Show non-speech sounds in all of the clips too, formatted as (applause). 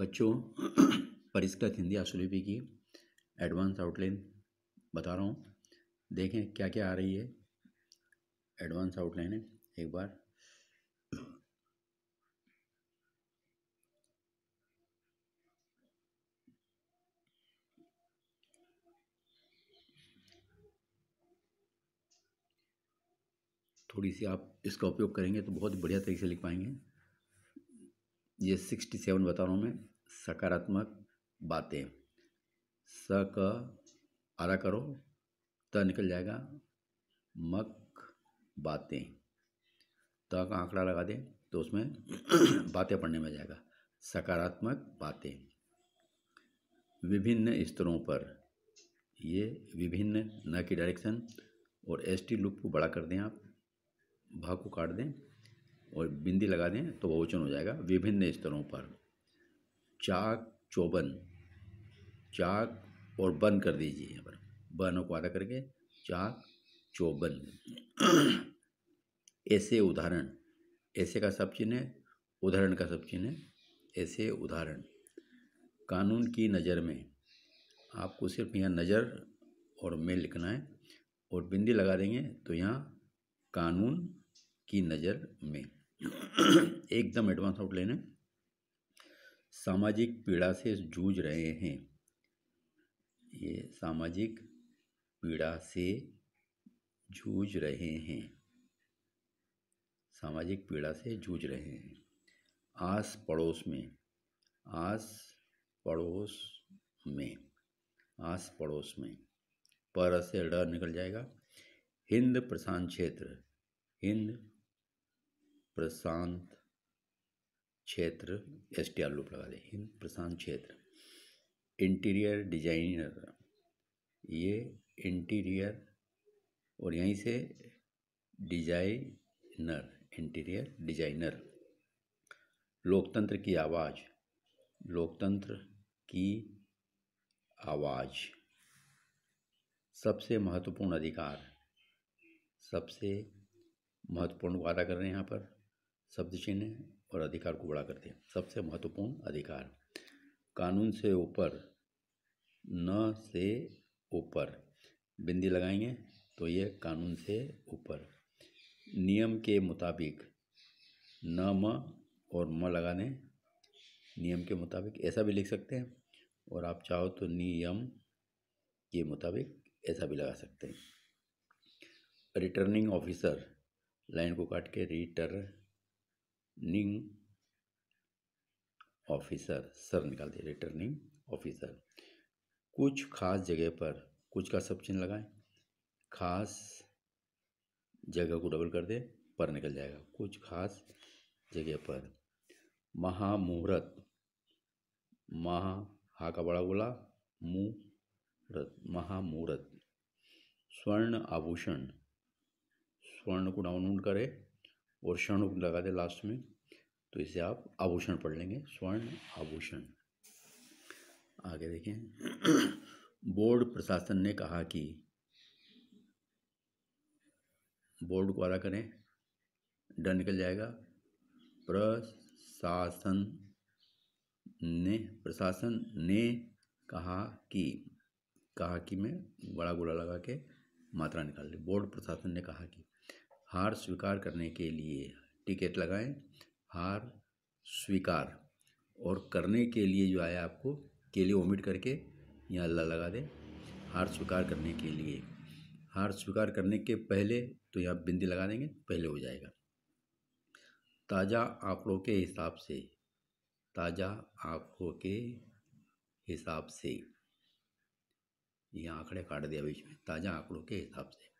बच्चों परिष्कृत हिंदी आशुलिपि की एडवांस आउटलाइन बता रहा हूँ देखें क्या क्या आ रही है एडवांस आउटलाइन है एक बार थोड़ी सी आप इसका उपयोग करेंगे तो बहुत बढ़िया तरीके से लिख पाएंगे ये सिक्सटी सेवन बता रहा हूँ मैं सकारात्मक बातें स क आधा करो त निकल जाएगा मक बातें त का आंकड़ा लगा दें तो उसमें (clears throat) बातें पढ़ने में जाएगा सकारात्मक बातें विभिन्न स्तरों पर ये विभिन्न न की डायरेक्शन और एस टी को बड़ा कर दें आप भाग को काट दें और बिंदी लगा दें तो बहुवचन हो जाएगा विभिन्न स्तरों पर चाक चौबन चाक और बन कर दीजिए यहाँ पर बन को आधा करके चाक चौबन (clears throat) ऐसे उदाहरण ऐसे का सब चिन्ह है उदाहरण का सब चिन्ह है ऐसे उदाहरण कानून की नज़र में आपको सिर्फ यहाँ नज़र और में लिखना है और बिंदी लगा देंगे तो यहाँ कानून की नज़र में (clears throat) एकदम एडवांस आउट है सामाजिक पीड़ा से जूझ रहे हैं ये सामाजिक पीड़ा से जूझ रहे हैं सामाजिक पीड़ा से जूझ रहे हैं आस पड़ोस में आस पड़ोस में आस पड़ोस में पर से डर निकल जाएगा हिंद प्रशांत क्षेत्र हिंद प्रशांत क्षेत्र एस टी आर आलोप लगा दें हिंद प्रशांत क्षेत्र इंटीरियर डिजाइनर ये इंटीरियर और यहीं से डिजाइनर इंटीरियर डिजाइनर लोकतंत्र की आवाज़ लोकतंत्र की आवाज़ सबसे महत्वपूर्ण अधिकार सबसे महत्वपूर्ण वादा कर रहे हैं यहाँ पर शब्द चिन्ह और अधिकार को बड़ा करते हैं सबसे महत्वपूर्ण अधिकार कानून से ऊपर न से ऊपर बिंदी लगाएंगे तो ये कानून से ऊपर नियम के मुताबिक न म और म लगा दें नियम के मुताबिक ऐसा भी लिख सकते हैं और आप चाहो तो नियम के मुताबिक ऐसा भी लगा सकते हैं रिटर्निंग ऑफिसर लाइन को काट के रिटर रिटर्निंग ऑफिसर सर निकाल दिया रिटर्निंग ऑफिसर कुछ खास जगह पर कुछ का सब चिन्ह लगाएं खास जगह को डबल कर दे पर निकल जाएगा कुछ खास जगह पर महामुहूर्त महा हा का बड़ा गोला मुहूर्त महामुहूर्त स्वर्ण आभूषण स्वर्ण को डाउनलोड करें और क्षण लगा दे लास्ट में तो इसे आप आभूषण पढ़ लेंगे स्वर्ण आभूषण आगे देखें बोर्ड प्रशासन ने कहा कि बोर्ड को करें डर निकल जाएगा प्रशासन ने प्रशासन ने कहा कि कहा कि मैं बड़ा गोला लगा के मात्रा निकाल ली बोर्ड प्रशासन ने कहा कि हार स्वीकार करने के लिए टिकट लगाएं हार स्वीकार और करने के लिए जो आया आपको के लिए ओमिट करके यहाँ अल्लाह लगा दें हार स्वीकार करने के लिए हार स्वीकार करने के पहले तो यहाँ बिंदी लगा देंगे पहले हो जाएगा ताज़ा आंकड़ों के हिसाब से ताज़ा आंकड़ों के हिसाब से ये आंकड़े काट दिया बीच में ताज़ा आंकड़ों के हिसाब से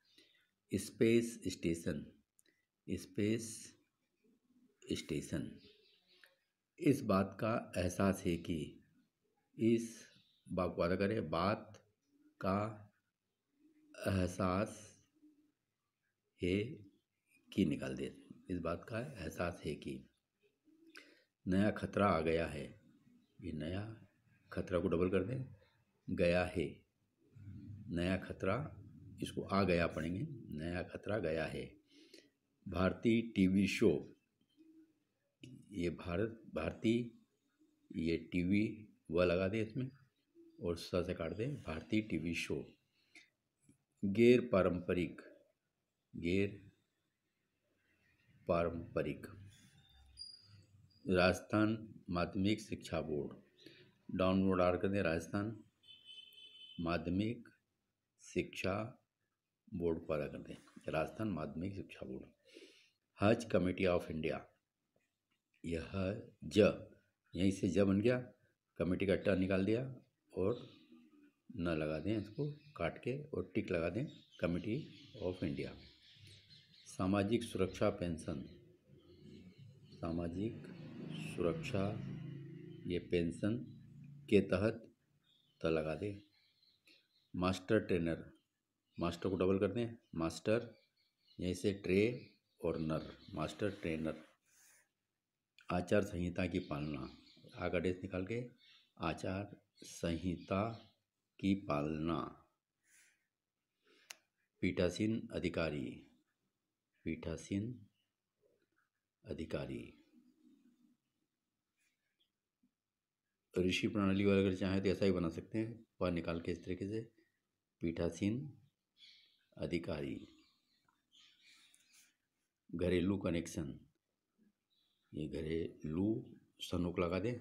स्पेस स्टेशन स्पेस स्टेशन इस बात का एहसास है कि इस बात को करें बात का एहसास है कि निकाल दे इस बात का एहसास है कि नया खतरा आ गया है ये नया खतरा को डबल कर दें गया है नया खतरा इसको आ गया पढ़ेंगे नया खतरा गया है भारतीय टीवी शो ये भारत भारतीय ये टीवी वह लगा दे इसमें और सर से काट दे भारतीय टीवी शो गैर पारंपरिक गैर पारंपरिक राजस्थान माध्यमिक शिक्षा बोर्ड डाउनलोड आर कर दें राजस्थान माध्यमिक शिक्षा बोर्ड को अदा करते हैं राजस्थान माध्यमिक शिक्षा बोर्ड हज कमेटी ऑफ इंडिया यह ज यहीं से ज बन गया कमेटी का ट निकाल दिया और न लगा दें इसको काट के और टिक लगा दें कमेटी ऑफ इंडिया सामाजिक सुरक्षा पेंशन सामाजिक सुरक्षा ये पेंशन के तहत त लगा दें मास्टर ट्रेनर मास्टर को डबल कर दें मास्टर यहीं से ट्रे और नर मास्टर ट्रेनर आचार संहिता की पालना आ का डेस निकाल के आचार संहिता की पालना पीठासीन अधिकारी पीठासीन अधिकारी ऋषि प्रणाली वाले अगर चाहें तो ऐसा ही बना सकते हैं वह निकाल के इस तरीके से पीठासीन अधिकारी घरेलू कनेक्शन ये घरेलू सनोक लगा दे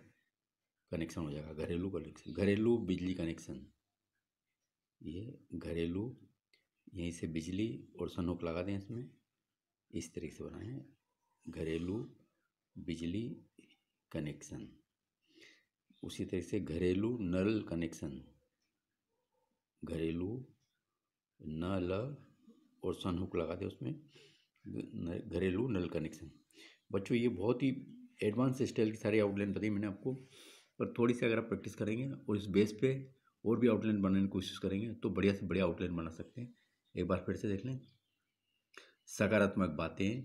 कनेक्शन हो जाएगा घरेलू कनेक्शन घरेलू बिजली कनेक्शन ये घरेलू यहीं से बिजली और सनोक लगा दें इसमें इस तरीके से बनाएं घरेलू बिजली कनेक्शन उसी तरह से घरेलू नल कनेक्शन घरेलू न ल और सनहुक लगा दें उसमें घरेलू नल कनेक्शन बच्चों ये बहुत ही एडवांस स्टाइल की सारी आउटलाइन बताई मैंने आपको पर थोड़ी सी अगर आप प्रैक्टिस करेंगे और इस बेस पे और भी आउटलाइन बनाने की कोशिश करेंगे तो बढ़िया से बढ़िया आउटलाइन बना सकते हैं एक बार फिर से देख लें सकारात्मक बातें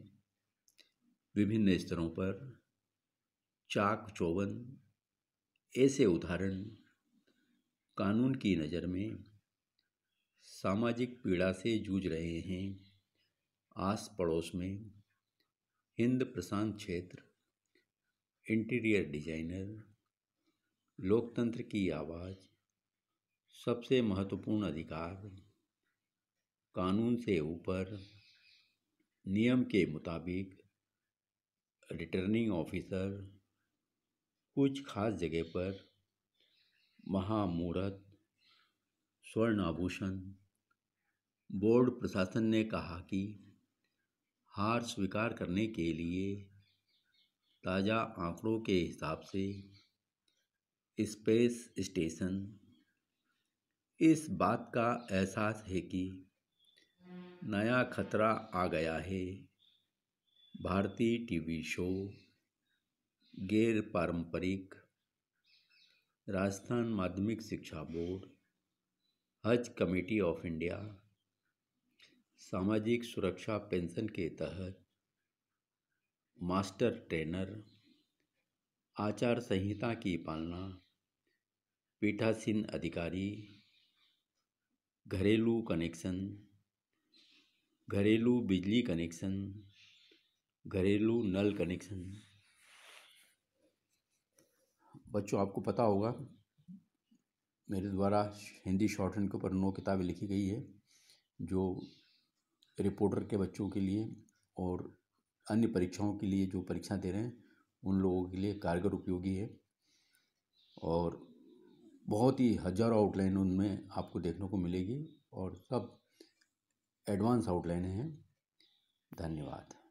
विभिन्न स्तरों पर चाक चौवन ऐसे उदाहरण कानून की नज़र में सामाजिक पीड़ा से जूझ रहे हैं आस पड़ोस में हिंद प्रशांत क्षेत्र इंटीरियर डिजाइनर लोकतंत्र की आवाज़ सबसे महत्वपूर्ण अधिकार कानून से ऊपर नियम के मुताबिक रिटर्निंग ऑफिसर कुछ खास जगह पर महामूर्त स्वर्ण आभूषण बोर्ड प्रशासन ने कहा कि हार स्वीकार करने के लिए ताज़ा आंकड़ों के हिसाब से स्पेस स्टेशन इस बात का एहसास है कि नया खतरा आ गया है भारतीय टीवी शो गैर पारंपरिक राजस्थान माध्यमिक शिक्षा बोर्ड हज कमेटी ऑफ इंडिया सामाजिक सुरक्षा पेंशन के तहत मास्टर ट्रेनर आचार संहिता की पालना पीठासीन अधिकारी घरेलू कनेक्शन घरेलू बिजली कनेक्शन घरेलू नल कनेक्शन बच्चों आपको पता होगा मेरे द्वारा हिंदी शॉर्ट हैंड के ऊपर नौ किताबें लिखी गई है जो रिपोर्टर के बच्चों के लिए और अन्य परीक्षाओं के लिए जो परीक्षा दे रहे हैं उन लोगों के लिए कारगर उपयोगी है और बहुत ही हजारों आउटलाइन उनमें आपको देखने को मिलेगी और सब एडवांस आउटलाइन हैं धन्यवाद